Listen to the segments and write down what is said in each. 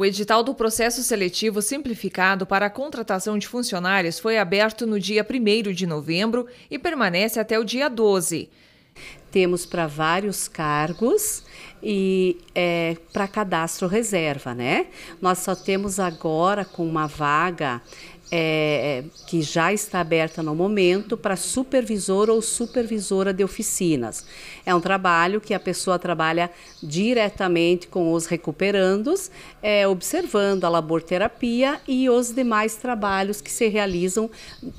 O edital do processo seletivo simplificado para a contratação de funcionários foi aberto no dia 1 de novembro e permanece até o dia 12. Temos para vários cargos e é, para cadastro reserva, né? Nós só temos agora com uma vaga é, é, que já está aberta no momento para supervisor ou supervisora de oficinas. É um trabalho que a pessoa trabalha diretamente com os recuperandos, é, observando a laborterapia e os demais trabalhos que se realizam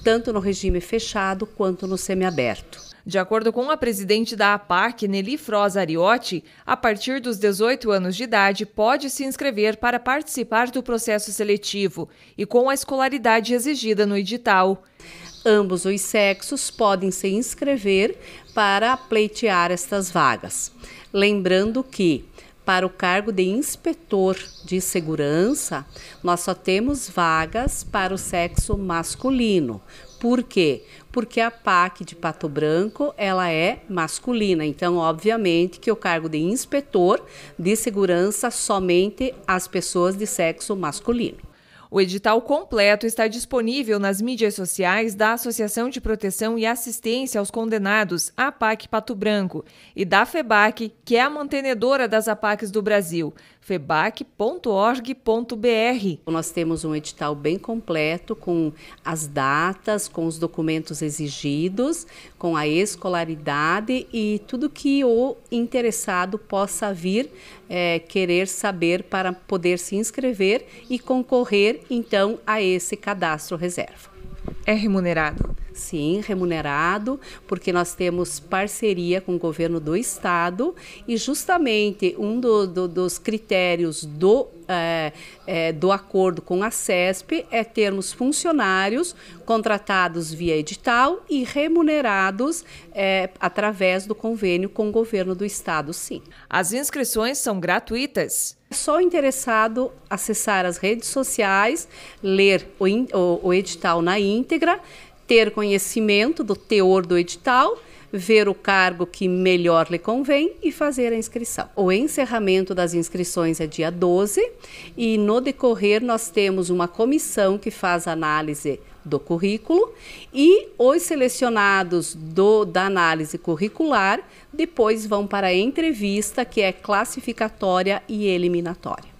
tanto no regime fechado quanto no semiaberto. De acordo com a presidente da APAC, Nelly Froz Ariotti, a partir dos 18 anos de idade pode se inscrever para participar do processo seletivo e com a escolaridade idade exigida no edital. Ambos os sexos podem se inscrever para pleitear estas vagas. Lembrando que, para o cargo de inspetor de segurança, nós só temos vagas para o sexo masculino. Por quê? Porque a PAC de Pato Branco, ela é masculina. Então, obviamente que o cargo de inspetor de segurança somente as pessoas de sexo masculino. O edital completo está disponível nas mídias sociais da Associação de Proteção e Assistência aos Condenados, APAC Pato Branco, e da FEBAC, que é a mantenedora das APACs do Brasil, febac.org.br. Nós temos um edital bem completo com as datas, com os documentos exigidos, com a escolaridade e tudo que o interessado possa vir é, querer saber para poder se inscrever e concorrer então, a esse cadastro reserva. É remunerado? Sim, remunerado, porque nós temos parceria com o governo do estado e justamente um do, do, dos critérios do, é, é, do acordo com a CESP é termos funcionários contratados via edital e remunerados é, através do convênio com o governo do estado, sim. As inscrições são gratuitas. É só o interessado acessar as redes sociais, ler o, in, o, o edital na íntegra, ter conhecimento do teor do edital ver o cargo que melhor lhe convém e fazer a inscrição. O encerramento das inscrições é dia 12 e no decorrer nós temos uma comissão que faz análise do currículo e os selecionados do, da análise curricular depois vão para a entrevista, que é classificatória e eliminatória.